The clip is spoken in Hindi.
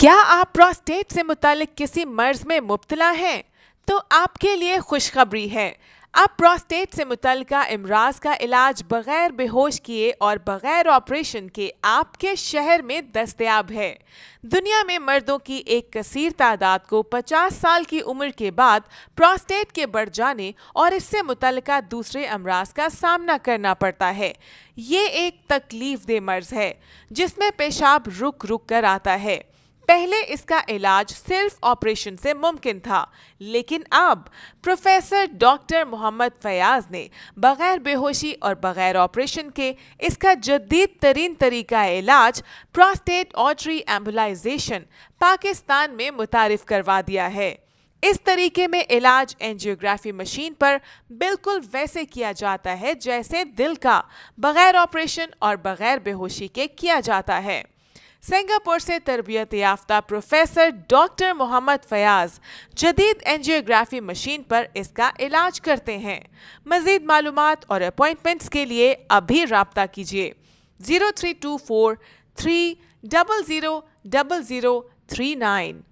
क्या आप प्रोस्टेट से मुतल किसी मर्ज में मुबतला हैं तो आपके लिए खुशखबरी है अब प्रोस्टेट से मुतल अमराज का इलाज बग़ैर बेहोश किए और बग़ैर ऑपरेशन के आपके शहर में दस्तियाब है दुनिया में मर्दों की एक कसीर तादाद को 50 साल की उम्र के बाद प्रोस्टेट के बढ़ जाने और इससे मुतल दूसरे अमराज का सामना करना पड़ता है ये एक तकलीफ दे मर्ज है जिसमें पेशाब रुक रुक कर आता है पहले इसका इलाज सिर्फ ऑपरेशन से मुमकिन था लेकिन अब प्रोफेसर डॉक्टर मोहम्मद फयाज ने बगैर बेहोशी और बगैर ऑपरेशन के इसका जदीद तरीन तरीका इलाज प्रोस्टेट ऑटरी एम्बुलाइजेशन पाकिस्तान में मुतारफ करवा दिया है इस तरीके में इलाज एंजियोग्राफी मशीन पर बिल्कुल वैसे किया जाता है जैसे दिल का बगैर ऑपरेशन और बगैर बेहोशी के किया जाता है सिंगापुर से तरबियत याफ्ता प्रोफेसर डॉक्टर मोहम्मद फयाज जदीद एनजियोग्राफी मशीन पर इसका इलाज करते हैं मज़ीद मालूम और अपॉइंटमेंट्स के लिए अभी रबता कीजिए zero three two four three double zero double zero three nine